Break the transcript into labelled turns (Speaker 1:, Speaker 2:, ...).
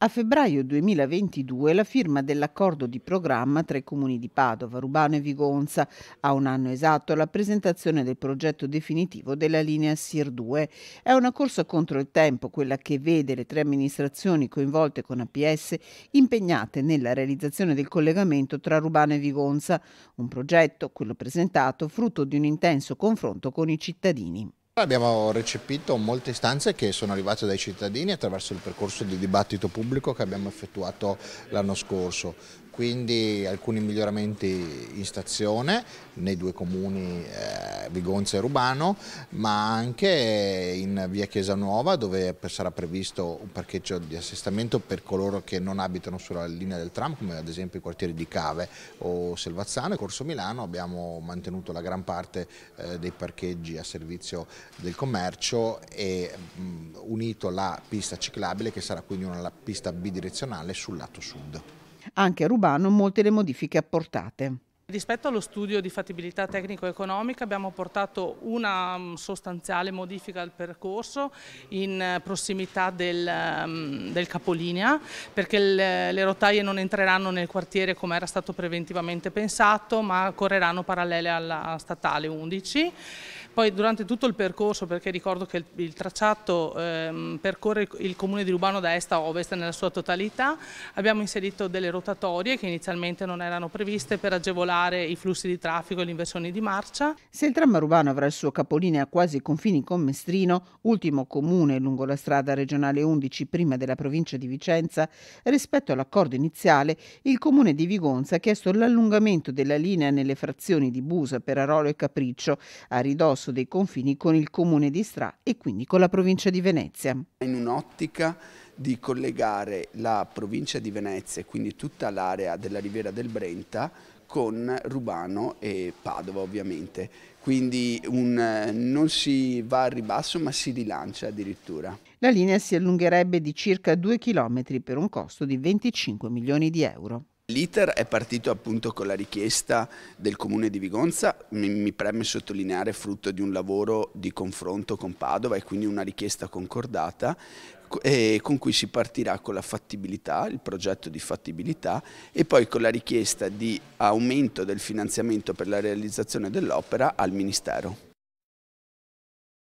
Speaker 1: A febbraio 2022 la firma dell'accordo di programma tra i comuni di Padova, Rubano e Vigonza. A un anno esatto la presentazione del progetto definitivo della linea SIR 2. È una corsa contro il tempo, quella che vede le tre amministrazioni coinvolte con APS impegnate nella realizzazione del collegamento tra Rubano e Vigonza. Un progetto, quello presentato, frutto di un intenso confronto con i cittadini.
Speaker 2: Abbiamo recepito molte istanze che sono arrivate dai cittadini attraverso il percorso di dibattito pubblico che abbiamo effettuato l'anno scorso quindi alcuni miglioramenti in stazione nei due comuni eh, Vigonza e Rubano, ma anche in via Chiesa Nuova dove sarà previsto un parcheggio di assestamento per coloro che non abitano sulla linea del tram, come ad esempio i quartieri di Cave o Selvazzano e Corso Milano, abbiamo mantenuto la gran parte eh, dei parcheggi a servizio del commercio e mh, mm, unito la pista ciclabile che sarà quindi una pista bidirezionale sul lato sud
Speaker 1: anche a Rubano molte le modifiche apportate.
Speaker 3: Rispetto allo studio di fattibilità tecnico-economica abbiamo portato una mm, sostanziale modifica al percorso in eh, prossimità del, mm, del capolinea perché le, le, rotaie non entreranno nel quartiere come era stato preventivamente pensato ma correranno parallele alla statale 11 poi durante tutto il percorso, perché ricordo che il, il tracciato ehm, percorre il, comune di Rubano da est a ovest nella sua totalità, abbiamo inserito delle rotatorie che inizialmente non erano previste per agevolare i flussi di traffico e le inversioni di marcia.
Speaker 1: Se il tram Rubano avrà il suo capolinea quasi confini con Mestrino, ultimo comune lungo la strada regionale 11 prima della provincia di Vicenza, rispetto all'accordo iniziale, il comune di Vigonza ha chiesto l'allungamento della linea nelle frazioni di Busa, Perarolo e Capriccio, a ridosso discorso dei confini con il comune di Stra e quindi con la provincia di Venezia. In un'ottica di collegare
Speaker 4: la provincia di Venezia e quindi tutta l'area della Riviera del Brenta con Rubano e Padova ovviamente, quindi un, non si
Speaker 1: va al ribasso ma si rilancia
Speaker 4: addirittura.
Speaker 1: La linea si allungherebbe di circa 2 km per un costo di 25 milioni di euro.
Speaker 4: L'iter è partito appunto con la richiesta del comune di Vigonza, mi, mi, preme sottolineare frutto di un lavoro di confronto con Padova e quindi una richiesta concordata con cui si partirà con la fattibilità, il progetto di fattibilità e poi con la richiesta di aumento del finanziamento per la realizzazione dell'opera al Ministero.